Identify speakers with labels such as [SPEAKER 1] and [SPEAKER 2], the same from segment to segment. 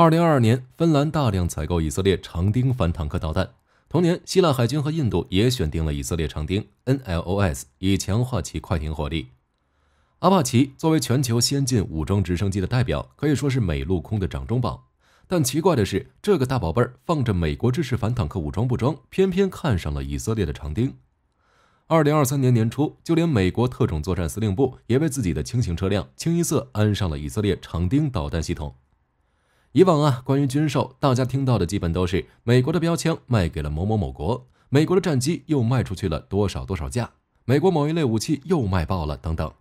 [SPEAKER 1] 二零二二年，芬兰大量采购以色列长钉反坦克导弹。同年，希腊海军和印度也选定了以色列长钉 NLOS，以强化其快艇火力。阿帕奇作为全球先进武装直升机的代表，可以说是美陆空的掌中宝。但奇怪的是，这个大宝贝儿放着美国支持反坦克武装不装，偏偏看上了以色列的长钉。二零二三年年初，就连美国特种作战司令部也为自己的轻型车辆清一色安上了以色列长钉导弹系统。以往啊，关于军售，大家听到的基本都是美国的标枪卖给了某某某国，美国的战机又卖出去了多少多少架，美国某一类武器又卖爆了等等。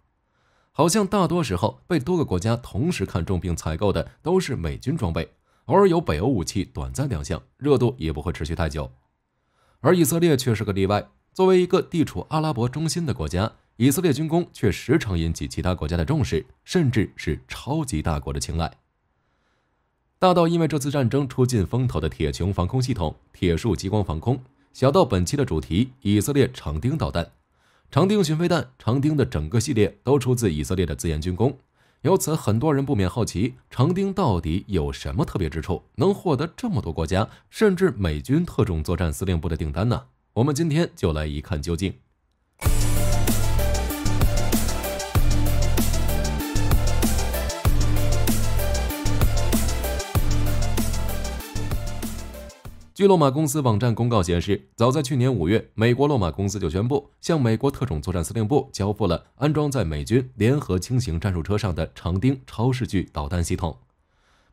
[SPEAKER 1] 好像大多时候被多个国家同时看中并采购的都是美军装备，偶尔有北欧武器短暂亮相，热度也不会持续太久。而以色列却是个例外。作为一个地处阿拉伯中心的国家，以色列军工却时常引起其他国家的重视，甚至是超级大国的青睐。大到因为这次战争出尽风头的铁穹防空系统、铁树激光防空，小到本期的主题——以色列长钉导弹、长钉巡飞弹、长钉的整个系列都出自以色列的自研军工。由此，很多人不免好奇：长钉到底有什么特别之处，能获得这么多国家甚至美军特种作战司令部的订单呢？我们今天就来一看究竟。据洛马公司网站公告显示，早在去年五月，美国洛马公司就宣布向美国特种作战司令部交付了安装在美军联合轻型战术车上的长钉超视距导弹系统。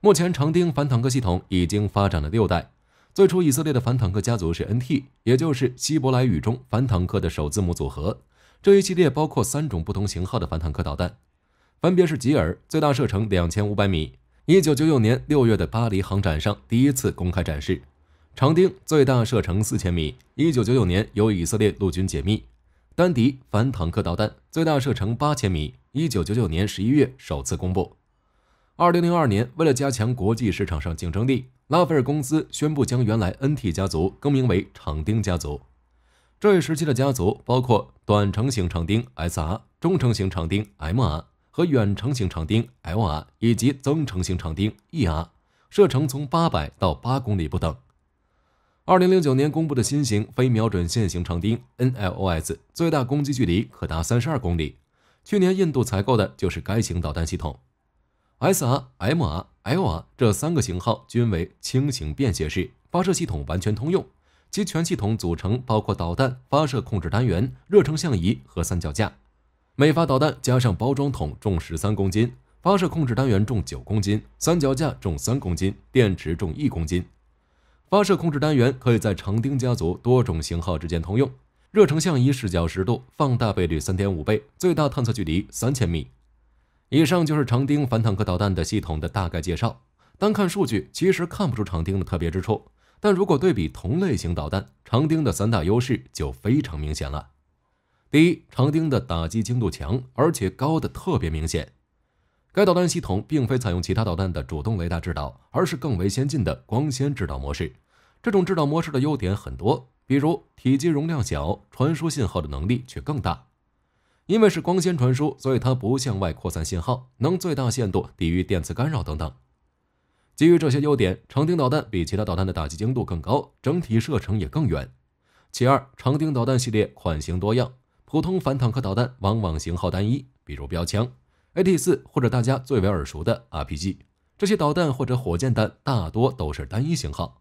[SPEAKER 1] 目前，长钉反坦克系统已经发展了六代。最初，以色列的反坦克家族是 NT，也就是希伯来语中反坦克的首字母组合。这一系列包括三种不同型号的反坦克导弹，分别是吉尔，最大射程两千五百米。一九九九年六月的巴黎航展上，第一次公开展示。长钉最大射程四千米，一九九九年由以色列陆军解密。丹迪反坦克导弹最大射程八千米，一九九九年十一月首次公布。二零零二年，为了加强国际市场上竞争力，拉斐尔公司宣布将原来 NT 家族更名为长钉家族。这一时期的家族包括短程型长钉 SR、中程型长钉 MR 和远程型长钉 LR，以及增程型长钉 ER，射程从八百到八公里不等。二零零九年公布的新型非瞄准线型长钉 （NLOS） 最大攻击距离可达三十二公里。去年印度采购的就是该型导弹系统。S R M R L R 这三个型号均为轻型便携式，发射系统完全通用。其全系统组成包括导弹、发射控制单元、热成像仪和三脚架。每发导弹加上包装桶重十三公斤，发射控制单元重九公斤，三脚架重三公斤，电池重一公斤。发射控制单元可以在长钉家族多种型号之间通用。热成像仪视角十度，放大倍率三点五倍，最大探测距离三千米。以上就是长钉反坦克导弹的系统的大概介绍。单看数据，其实看不出长钉的特别之处。但如果对比同类型导弹，长钉的三大优势就非常明显了。第一，长钉的打击精度强，而且高的特别明显。该导弹系统并非采用其他导弹的主动雷达制导，而是更为先进的光纤制导模式。这种制导模式的优点很多，比如体积容量小，传输信号的能力却更大。因为是光纤传输，所以它不向外扩散信号，能最大限度抵御电磁干扰等等。基于这些优点，长钉导弹比其他导弹的打击精度更高，整体射程也更远。其二，长钉导弹系列款型多样，普通反坦克导弹往往型号单一，比如标枪。A T 四或者大家最为耳熟的 R P G，这些导弹或者火箭弹大多都是单一型号，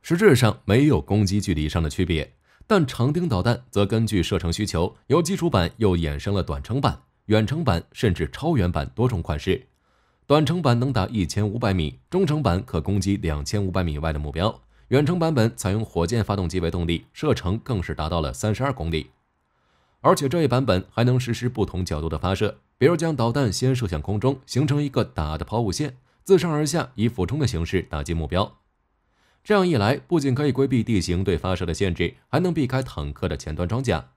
[SPEAKER 1] 实质上没有攻击距离上的区别。但长钉导弹则根据射程需求，由基础版又衍生了短程版、远程版甚至超远版多种款式。短程版能打一千五百米，中程版可攻击两千五百米外的目标，远程版本采用火箭发动机为动力，射程更是达到了三十二公里。而且这一版本还能实施不同角度的发射，比如将导弹先射向空中，形成一个打的抛物线，自上而下以俯冲的形式打击目标。这样一来，不仅可以规避地形对发射的限制，还能避开坦克的前端装甲。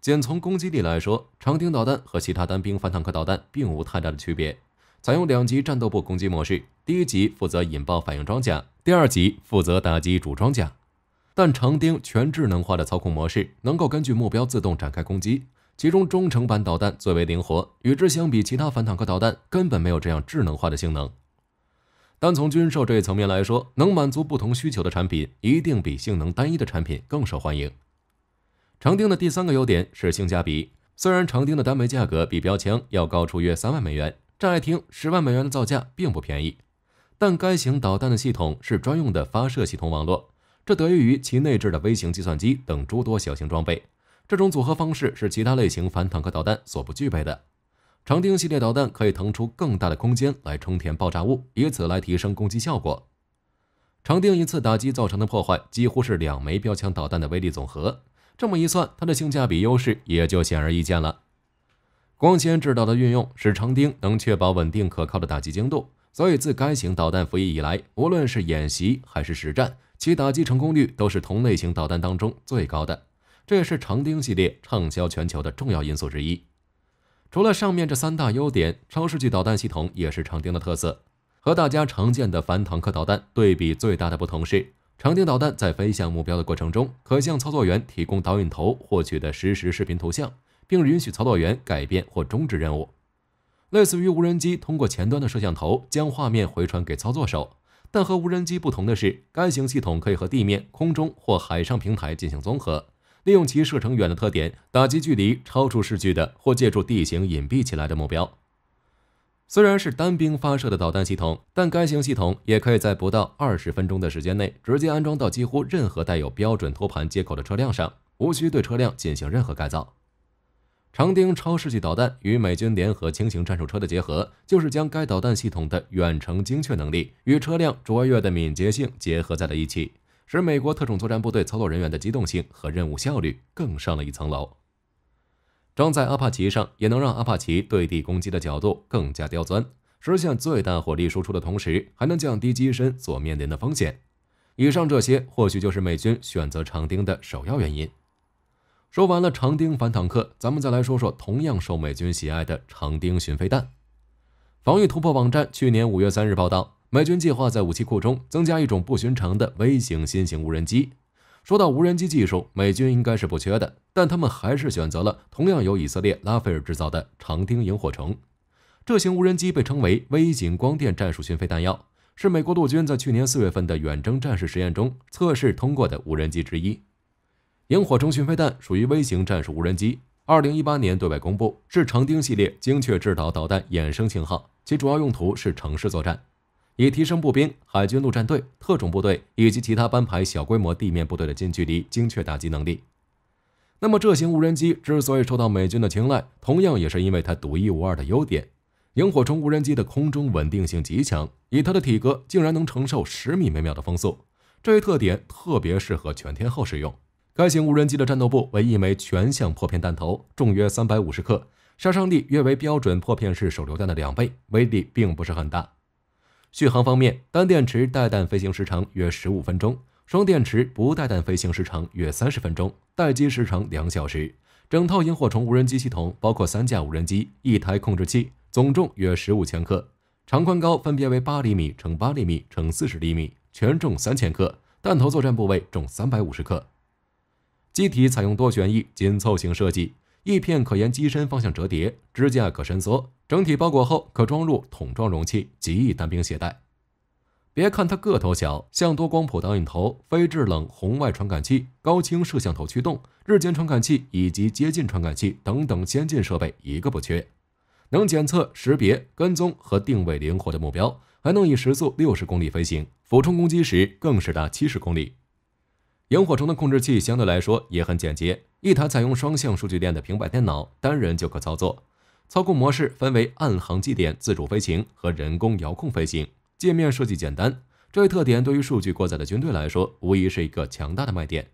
[SPEAKER 1] 仅从攻击力来说，长钉导弹和其他单兵反坦克导弹并无太大的区别。采用两级战斗部攻击模式，第一级负责引爆反应装甲，第二级负责打击主装甲。但长钉全智能化的操控模式能够根据目标自动展开攻击，其中中程版导弹最为灵活。与之相比，其他反坦克导弹根本没有这样智能化的性能。单从军售这一层面来说，能满足不同需求的产品一定比性能单一的产品更受欢迎。长钉的第三个优点是性价比。虽然长钉的单枚价格比标枪要高出约三万美元，乍一听十万美元的造价并不便宜，但该型导弹的系统是专用的发射系统网络。这得益于其内置的微型计算机等诸多小型装备。这种组合方式是其他类型反坦克导弹所不具备的。长钉系列导弹可以腾出更大的空间来充填爆炸物，以此来提升攻击效果。长钉一次打击造成的破坏几乎是两枚标枪导弹的威力总和。这么一算，它的性价比优势也就显而易见了。光纤制导的运用使长钉能确保稳定可靠的打击精度。所以，自该型导弹服役以来，无论是演习还是实战。其打击成功率都是同类型导弹当中最高的，这也是长钉系列畅销全球的重要因素之一。除了上面这三大优点，超视距导弹系统也是长钉的特色。和大家常见的反坦克导弹对比，最大的不同是，长钉导弹在飞向目标的过程中，可向操作员提供导引头获取的实时视频图像，并允许操作员改变或终止任务，类似于无人机通过前端的摄像头将画面回传给操作手。但和无人机不同的是，该型系统可以和地面、空中或海上平台进行综合，利用其射程远的特点，打击距离超出视距的或借助地形隐蔽起来的目标。虽然是单兵发射的导弹系统，但该型系统也可以在不到二十分钟的时间内直接安装到几乎任何带有标准托盘接口的车辆上，无需对车辆进行任何改造。长钉超视距导弹与美军联合轻型战术车的结合，就是将该导弹系统的远程精确能力与车辆卓越的敏捷性结合在了一起，使美国特种作战部队操作人员的机动性和任务效率更上了一层楼。装在阿帕奇上，也能让阿帕奇对地攻击的角度更加刁钻，实现最大火力输出的同时，还能降低机身所面临的风险。以上这些，或许就是美军选择长钉的首要原因。说完了长钉反坦克，咱们再来说说同样受美军喜爱的长钉巡飞弹。防御突破网站去年五月三日报道，美军计划在武器库中增加一种不寻常的微型新型无人机。说到无人机技术，美军应该是不缺的，但他们还是选择了同样由以色列拉斐尔制造的长钉萤火虫。这型无人机被称为微型光电战术巡飞弹药，是美国陆军在去年四月份的远征战士实验中测试通过的无人机之一。萤火虫巡飞弹属于微型战术无人机，二零一八年对外公布是长钉系列精确制导导弹衍生型号，其主要用途是城市作战，以提升步兵、海军陆战队、特种部队以及其他班排小规模地面部队的近距离精确打击能力。那么，这型无人机之所以受到美军的青睐，同样也是因为它独一无二的优点。萤火虫无人机的空中稳定性极强，以它的体格竟然能承受十米每秒的风速，这一特点特别适合全天候使用。该型无人机的战斗部为一枚全向破片弹头，重约三百五十克，杀伤力约为标准破片式手榴弹的两倍，威力并不是很大。续航方面，单电池带弹飞行时长约十五分钟，双电池不带弹飞行时长约三十分钟，待机时长两小时。整套萤火虫无人机系统包括三架无人机、一台控制器，总重约十五千克，长宽高分别为八厘米乘八厘米乘四十厘米，全重三千克，弹头作战部位重三百五十克。机体采用多旋翼紧凑型设计，翼片可沿机身方向折叠，支架可伸缩，整体包裹后可装入桶状容器，极易单兵携带。别看它个头小，像多光谱导引头、非制冷红外传感器、高清摄像头驱动、日间传感器以及接近传感器等等先进设备一个不缺，能检测、识别、跟踪和定位灵活的目标，还能以时速六十公里飞行，俯冲攻击时更是达七十公里。萤火虫的控制器相对来说也很简洁，一台采用双向数据链的平板电脑，单人就可操作。操控模式分为暗航计点自主飞行和人工遥控飞行。界面设计简单，这一特点对于数据过载的军队来说，无疑是一个强大的卖点。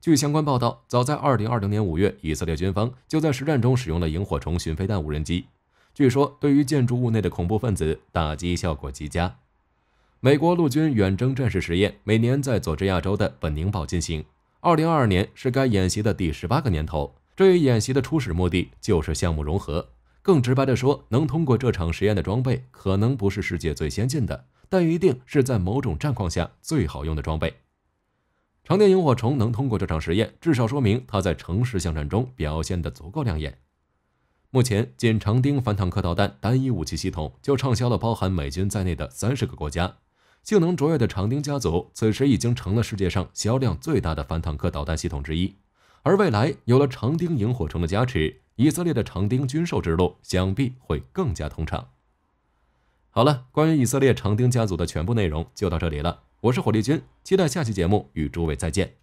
[SPEAKER 1] 据相关报道，早在2020年5月，以色列军方就在实战中使用了萤火虫巡飞弹无人机。据说，对于建筑物内的恐怖分子打击效果极佳。美国陆军远征战士实验每年在佐治亚州的本宁堡进行。二零二二年是该演习的第十八个年头。这一演习的初始目的就是项目融合，更直白地说，能通过这场实验的装备可能不是世界最先进的，但一定是在某种战况下最好用的装备。长钉萤火虫能通过这场实验，至少说明它在城市巷战中表现得足够亮眼。目前，仅长钉反坦克导弹单一武器系统就畅销了包含美军在内的三十个国家。性能卓越的长钉家族，此时已经成了世界上销量最大的反坦克导弹系统之一。而未来，有了长钉萤火虫的加持，以色列的长钉军售之路想必会更加通畅。好了，关于以色列长钉家族的全部内容就到这里了。我是火力军，期待下期节目与诸位再见。